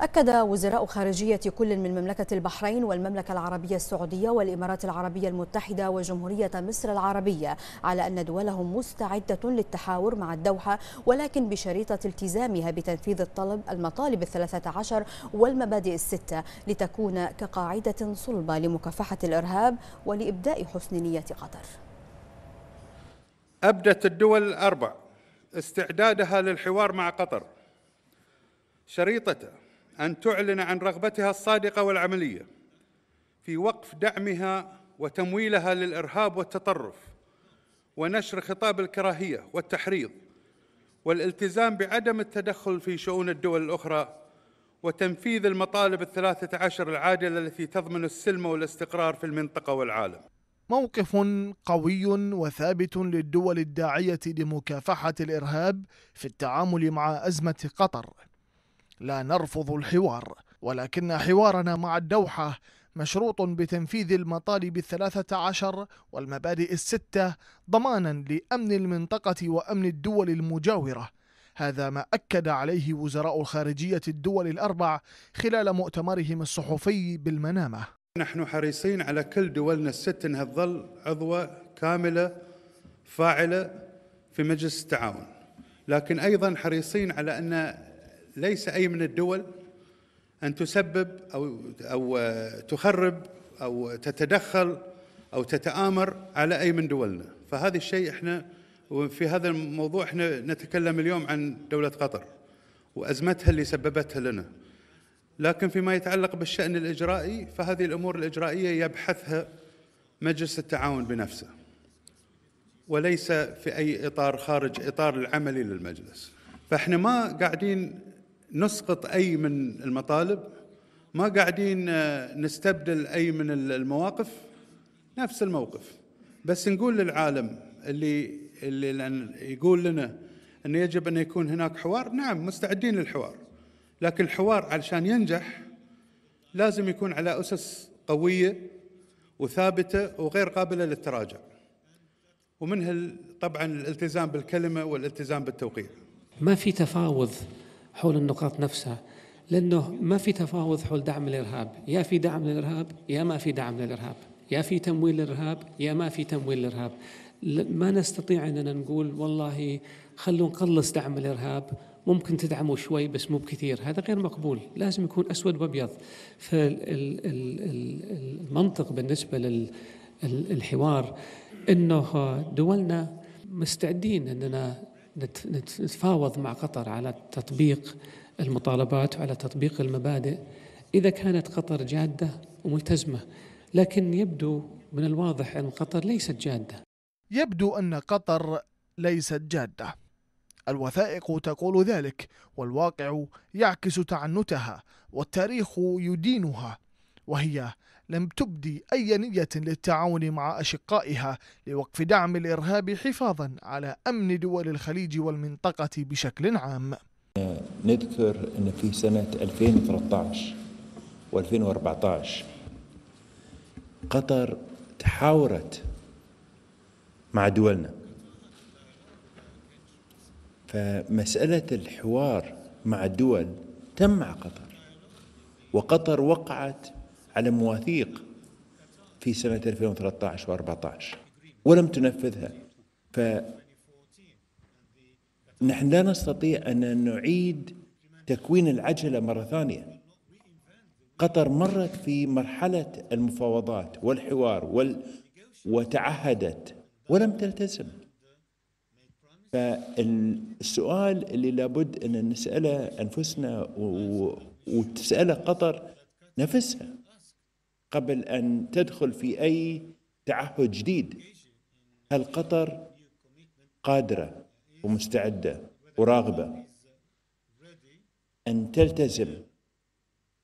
أكد وزراء خارجية كل من مملكة البحرين والمملكة العربية السعودية والإمارات العربية المتحدة وجمهورية مصر العربية على أن دولهم مستعدة للتحاور مع الدوحة ولكن بشريطة التزامها بتنفيذ الطلب المطالب الثلاثة عشر والمبادئ الستة لتكون كقاعدة صلبة لمكافحة الإرهاب ولإبداء حسن نية قطر أبدت الدول الأربع استعدادها للحوار مع قطر شريطته أن تعلن عن رغبتها الصادقة والعملية في وقف دعمها وتمويلها للإرهاب والتطرف ونشر خطاب الكراهية والتحريض والالتزام بعدم التدخل في شؤون الدول الأخرى وتنفيذ المطالب الثلاثة عشر العادلة التي تضمن السلم والاستقرار في المنطقة والعالم موقف قوي وثابت للدول الداعية لمكافحة الإرهاب في التعامل مع أزمة قطر لا نرفض الحوار ولكن حوارنا مع الدوحة مشروط بتنفيذ المطالب الثلاثة عشر والمبادئ الستة ضمانا لأمن المنطقة وأمن الدول المجاورة هذا ما أكد عليه وزراء خارجية الدول الأربع خلال مؤتمرهم الصحفي بالمنامة نحن حريصين على كل دولنا الست أنها تظل عضوة كاملة فاعلة في مجلس التعاون لكن أيضا حريصين على أن ليس أي من الدول أن تسبب أو أو آه، تخرب أو تتدخل أو تتآمر على أي من دولنا فهذا الشيء إحنا وفي هذا الموضوع إحنا نتكلم اليوم عن دولة قطر وأزمتها اللي سببتها لنا لكن فيما يتعلق بالشأن الإجرائي فهذه الأمور الإجرائية يبحثها مجلس التعاون بنفسه وليس في أي إطار خارج إطار العملي للمجلس فإحنا ما قاعدين نسقط اي من المطالب ما قاعدين آه، نستبدل اي من المواقف نفس الموقف بس نقول للعالم اللي اللي يقول لنا انه يجب ان يكون هناك حوار نعم مستعدين للحوار لكن الحوار علشان ينجح لازم يكون على اسس قويه وثابته وغير قابله للتراجع ومنها طبعا الالتزام بالكلمه والالتزام بالتوقيع ما في تفاوض حول النقاط نفسها لأنه ما في تفاوض حول دعم الإرهاب يا في دعم للإرهاب يا ما في دعم للإرهاب يا في تمويل للإرهاب يا ما في تمويل للإرهاب ما نستطيع أننا نقول والله خلوا نقلص دعم الإرهاب ممكن تدعموا شوي بس مو بكثير هذا غير مقبول لازم يكون أسود وأبيض فالمنطق بالنسبة للحوار أنه دولنا مستعدين أننا نتفاوض مع قطر على تطبيق المطالبات وعلى تطبيق المبادئ إذا كانت قطر جادة وملتزمة لكن يبدو من الواضح أن قطر ليست جادة يبدو أن قطر ليست جادة الوثائق تقول ذلك والواقع يعكس تعنتها والتاريخ يدينها وهي لم تبدي أي نية للتعاون مع أشقائها لوقف دعم الإرهاب حفاظا على أمن دول الخليج والمنطقة بشكل عام نذكر أن في سنة 2013 و2014 قطر تحاورت مع دولنا فمسألة الحوار مع الدول تم مع قطر وقطر وقعت على مواثيق في سنة 2013 و14 ولم تنفذها فنحن لا نستطيع أن نعيد تكوين العجلة مرة ثانية قطر مرت في مرحلة المفاوضات والحوار وال... وتعهدت ولم تلتزم فالسؤال اللي لابد أن نسأله أنفسنا و... وتسأله قطر نفسها قبل أن تدخل في أي تعهد جديد هل قطر قادرة ومستعدة وراغبة أن تلتزم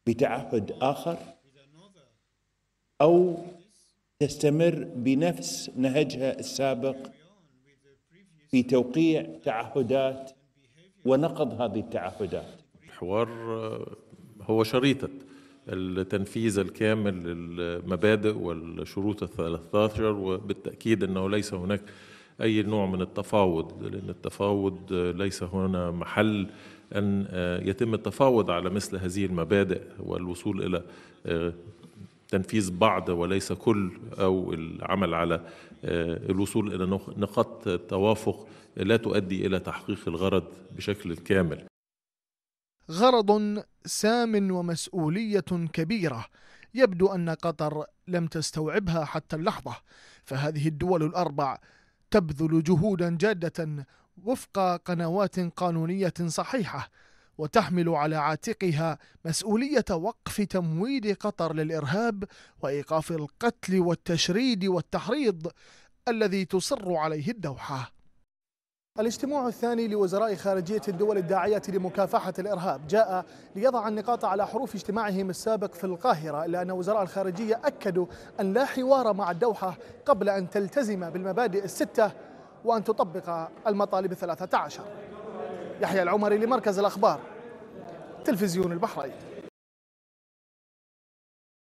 بتعهد آخر أو تستمر بنفس نهجها السابق في توقيع تعهدات ونقض هذه التعهدات الحوار آه، هو شريطه التنفيذ الكامل للمبادئ والشروط الثلاثة وبالتأكيد أنه ليس هناك أي نوع من التفاوض لأن التفاوض ليس هنا محل أن آه، يتم التفاوض على مثل هذه المبادئ والوصول إلى آه، تنفيذ بعض وليس كل أو العمل على آه، الوصول إلى نقاط توافق لا تؤدي إلى تحقيق الغرض بشكل كامل غرض سام ومسؤولية كبيرة يبدو أن قطر لم تستوعبها حتى اللحظة فهذه الدول الأربع تبذل جهودا جادة وفق قنوات قانونية صحيحة وتحمل على عاتقها مسؤولية وقف تمويل قطر للإرهاب وإيقاف القتل والتشريد والتحريض الذي تصر عليه الدوحة الاجتماع الثاني لوزراء خارجية الدول الداعية لمكافحة الإرهاب جاء ليضع النقاط على حروف اجتماعهم السابق في القاهرة إلا أن وزراء الخارجية أكدوا أن لا حوار مع الدوحة قبل أن تلتزم بالمبادئ الستة وأن تطبق المطالب الثلاثة عشر يحيى العمري لمركز الأخبار تلفزيون البحرين